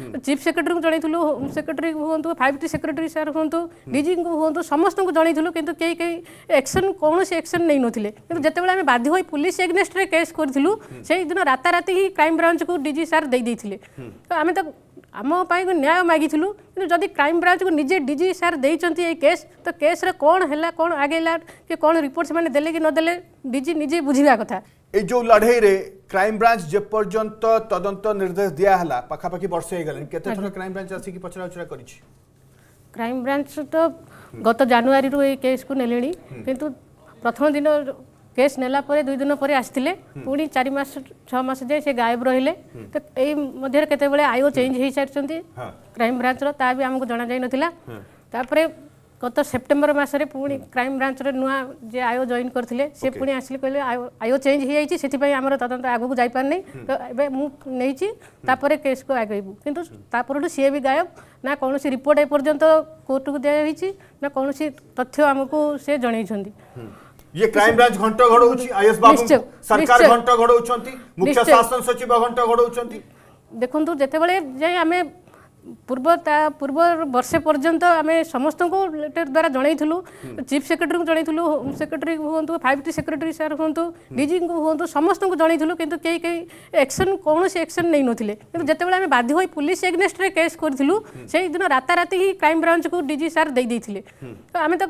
chief ସେକ୍ରେଟେରୀଙ୍କୁ ଜଣାଇଥିଲୁ home secretary ହୁଅନ୍ତୁ ଫାଇଭ୍ ଟି ସେକ୍ରେଟେରୀ ସାର୍ ହୁଅନ୍ତୁ ଡିଜିଙ୍କୁ ହୁଅନ୍ତୁ ସମସ୍ତଙ୍କୁ ଜଣାଇଥିଲୁ କିନ୍ତୁ କେହି କେହି ଏକ୍ସନ୍ କୌଣସି ଏକ୍ସନ୍ ନେଇନଥିଲେ କିନ୍ତୁ ଯେତେବେଳେ ଆମେ ବାଧ୍ୟ ହୋଇ ପୁଲିସ୍ ଏଗନେଷ୍ଟରେ କେସ୍ କରିଥିଲୁ ସେଇଦିନ ରାତାରାତି ହିଁ କ୍ରାଇମ୍ ବ୍ରାଞ୍ଚକୁ ଡିଜି ସାର୍ ଦେଇଦେଇଥିଲେ ତ ଆମେ ତ ଆମ ପାଇଁ ନ୍ୟାୟ ମାଗିଥିଲୁ କିନ୍ତୁ ଯଦି କ୍ରାଇମ୍ ବ୍ରାଞ୍ଚକୁ ନିଜେ ଡିଜି ସାର୍ ଦେଇଛନ୍ତି ଏଇ କେସ୍ ତ କେସ୍ରେ କ'ଣ ହେଲା କ'ଣ ଆଗେଇଲା କି କ'ଣ ରିପୋର୍ଟ ସେମାନେ ଦେଲେ କି ନଦେଲେ ଡିଜି ନିଜେ ବୁଝିବା କଥା ଏଇ ଯେଉଁ ଲଢ଼େଇରେ ক্রাইম ব্রাঞ্চ যে পর্যন্ত তদন্ত নির্দেশ দিয়া হলা পাখাপাখি বর্ষে হয়ে গেলেন কেতে থর ক্রাইম ব্রাঞ্চ আসিকি পচরা উচরা করিছি ক্রাইম ব্রাঞ্চ তো গত জানুয়ারি রু এই কেস কু নেলেনি কিন্তু প্রথম দিন কেস নেলা পরে দুই দিন পরে আসলে পুনি চারি মাস ছ মাস যায় সে গায়েব রহলে তো এই মধ্যে কেতবে আইও চেঞ্জ হয়ে সারিছেন ক্রাইম ব্রাঞ্চর তা বি আমাকে জনা যাই নথিলা তারপরে গত সেপ্টেম্বর মাসে পুঁ ক্রাইম ব্রাঞ্চর নূয়া যে আয়ো জয়েন করলে সে পুঁ আসলে কে আয়ো চেঞ্জ হয়ে যাই সেপাই আমার তদন্ত আগুক যাইপার নাই তো এবার মু নেইছি তাপরে কেস কু আগাইবু কিন্তু তাপরঠু সি বি গায়ব না কোণী রিপোর্ট এপর্যন্ত কোর্টকু দিয়া হয়েছি না কোণী তথ্য আমাকে সে জনাইছেন ये क्राइम ब्रांच घंट घड़ौची आईएस बाबू सरकार घंट घड़ौछंती मुख्य शासन सचिव घंट घड़ौछंती देखंतु जेते बेले जे हमें পূর্ব তা পূর্ব বর্ষে পর্যন্ত আমি সমস্ত লেটর দ্বারা জনাইলু চিফ সেক্রেটারি জনাইলু হোম সেক্রেটারি হুম ফাইভ টি সেক্রেটারি স্যার হুম ডিজি হুম সমস্ত জনাইলু কিন্তু কে কে একশন কৌশি একশন নেই নথিলে কিন্তু যেতবে আমি বাধ্য হয়ে পুলিশ এগনেস্টরে কেস করেছিলু সেই দিন রাতারাতি হি ক্রাইম ব্রাঞ্চকু ডিজি স্যার দিয়ে আমি তো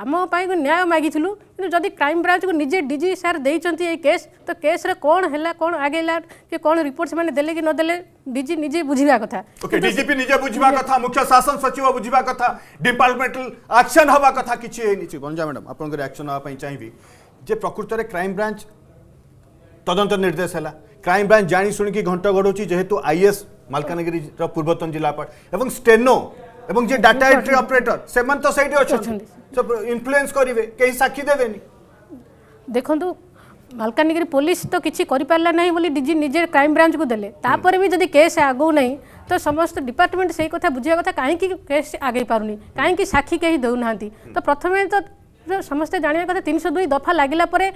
आम न्याय मागिलु कि जदि क्राइम ब्रांच को निजे डी सार दे ये केस तो केस रे कौन है कौन आगे कि कौन रिपोर्ट से दे कि नदे डी निजे बुझा कथा डीजीपी निजे बुझा कथ मुख्य शासन सचिव बुझा कथ डिपार्टमेंटल आक्शन हवा कथ कि गंजा मैडम आप एक्शन हाँपी चाहिए जे प्रकृत में क्राइम ब्रांच तदंत निर्देश है क्राइम ब्रांच जाणीशुणी घंट गढ़ुची जेहेतु आईएस मलकानगिरी पूर्वतन जिलापा स्टेनो এবং যে ডাটা এন্ট্রি অপারেটর সেমানে তো সেইটি অছন্তি সব ইনফ্লুয়েন্স করিবে কেই সাক্ষী দেবেনি দেখন্তু মালকানগিরি পুলিশ তো কিছি করি পারলা নাই বলি ডিজি নিজের ক্রাইম ব্রাঞ্চ কু দেলে তারপরে বি যদি কেস আগো নাই তো সমস্ত ডিপার্টমেন্ট সেই কথা বুঝিবা কথা কি কেস আগেই পারুনি কি সাক্ষী কেই দেউ নাহান্তি তো প্রথমে তো ସମସ୍ତେ ଜାଣିବା କଥା ତିନିଶହ ଦୁଇ ଦଫା ଲାଗିଲା ପରେ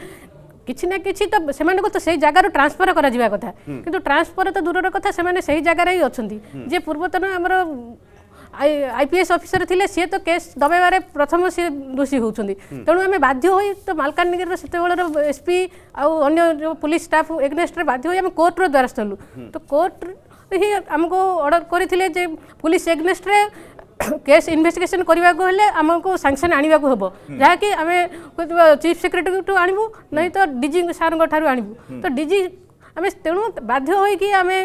କିଛି ନା କିଛି ତ ସେମାନଙ୍କୁ ତ ସେଇ ট্রান্সফার করা କରାଯିବା কথা কিন্তু ট্রান্সফার তো ଦୂରର কথা সেমানে সেই ଜାଗାରେ ହିଁ ଅଛନ୍ତି ଯିଏ ପୂର୍ବତନ ଆମର আইপিএস অফিসর লে সি তো কেস দবাইবার প্রথম সি দোষী হচ্ছেন তেমন আমি বাধ্য হয়ে তো মালকানগির সেতবেলার এসপি আন্য পুলিশ স্টাফ এগনেস্টরে বাধ্য হয়ে আমি কোর্টর দ্বারস্থ হলু তো কোর্ট হি আমি অর্ডর করে যে পুলিশ এগনেস্টরে কেস ইনভেস্টিগেসন করা হলে আমি সাংসন আনবাক হব যা কি আমি চিফ সেক্রেটারি আনবু নাই তো ডিজি সার ঠার আনবু তো ডিজি আমি তেমন বাধ্য হয়ে আমি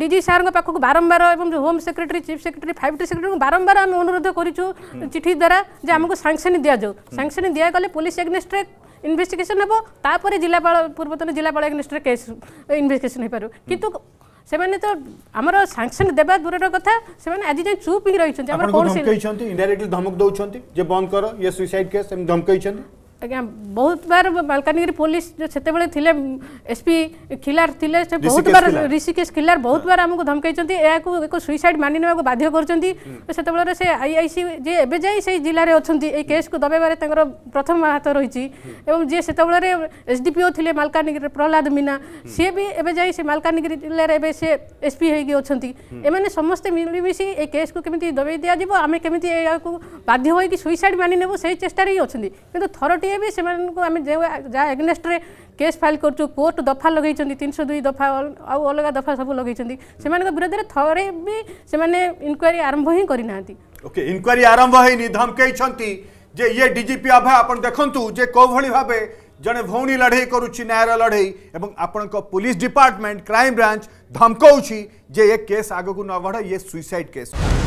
ডিজি স্যারଙ୍କ ପାଖକୁ ବାରମ୍ବାର ଏବଂ home secretary chief secretary five T ସେକ୍ରେଟାରୀଙ୍କୁ ବାରମ୍ବାର ଆମେ ଅନୁରୋଧ କରିଛୁ ଚିଠି ଦ୍ୱାରା ଯେ ଆମକୁ ସାଙ୍କସନ୍ ଦିଆଯାଉ ସାଙ୍କସନ୍ ଦିଆଗଲେ ପୋଲିସ ଏଗନେଷ୍ଟରେ ଇନଭେଷ୍ଟିଗେସନ୍ ହେବ ତାପରେ ଜିଲ୍ଲାପାଳ ପୂର୍ବତନ ଜିଲ୍ଲାପାଳ ଏଗନେଷ୍ଟରେ କେସ୍ ଇନଭେଷ୍ଟିଗେସନ୍ ହୋଇପାରିବ କିନ୍ତୁ ସେମାନେ ତ ଆମର ସାଙ୍କସନ୍ ଦେବା ଦୂରର କଥା ସେମାନେ ଆଜି ଯାଏଁ ଚୁପ୍ ହିଁ ରହିଛନ୍ତି ଆମର କୌଣସି ଧମକ ଦେଉଛନ୍ତି ଯେ ବନ୍ଦ କର ଇଏ ସୁଇସାଇଡ୍ କେସ୍ ଏମିତି ଧମକେଇଛନ୍ତି ଆଜ୍ଞା ବହୁତ ବାର ମାଲକାନଗିରି ପୋଲିସ ସେତେବେଳେ ଥିଲେ ଏସ୍ପି ଖିଲାର ଥିଲେ ସେ ବହୁତ ବାର ଋଷିକେଶ ଖିଲାର ବହୁତ ବାର ଆମକୁ ଧମକେଇଛନ୍ତି ଏହାକୁ ଏକ ସୁଇସାଇଡ୍ ମାନି ନେବାକୁ ବାଧ୍ୟ କରୁଛନ୍ତି ସେତେବେଳେ ସେ ଆଇଆଇସି ଯିଏ ଏବେ ଯାଇ ସେଇ ଜିଲ୍ଲାରେ ଅଛନ୍ତି ଏଇ କେସ୍କୁ ଦବାଇବାରେ ତାଙ୍କର ପ୍ରଥମ ହାତ ରହିଛି ଏବଂ ଯିଏ ସେତେବେଳେ ଏସ୍ଡିପିଓ ଥିଲେ ମାଲକାନଗିରିରେ ପ୍ରହ୍ଲାଦ ମିନା ସିଏ ବି ଏବେ ଯାଇ ସେ ମାଲକାନଗିରି ଜିଲ୍ଲାରେ ଏବେ ସେ ଏସ୍ପି ହେଇକି ଅଛନ୍ତି ଏମାନେ ସମସ୍ତେ ମିଳିମିଶି ଏ କେସ୍କୁ କେମିତି ଦବାଇ ଦିଆଯିବ ଆମେ କେମିତି ଏହାକୁ ବାଧ୍ୟ ହୋଇକି ସୁଇସାଇଡ୍ ମାନି ନେବୁ ସେଇ ଚେଷ୍ଟାରେ ହିଁ ଅଛନ୍ତି କିନ୍ତୁ ଥରଟିଏ जीए भी आम जहाँ एगेस्ट में केस फाइल कोर्ट दफा लगे तीन सौ दुई दफा आउ अलग दफा सब लगे से विरोध में थे भी से इक्वारी आरंभ ही करना ओके इनक्वारी आरंभ है धमकई जे ये डीजीपी अभा आप देखू जे कौ भावे जड़े भौणी लड़े करुच्ची न्यायर लड़े और आपण पुलिस डिपार्टमेंट क्राइम ब्रांच धमकाउ ये केस आगक न बढ़े ये सुइसाइड केस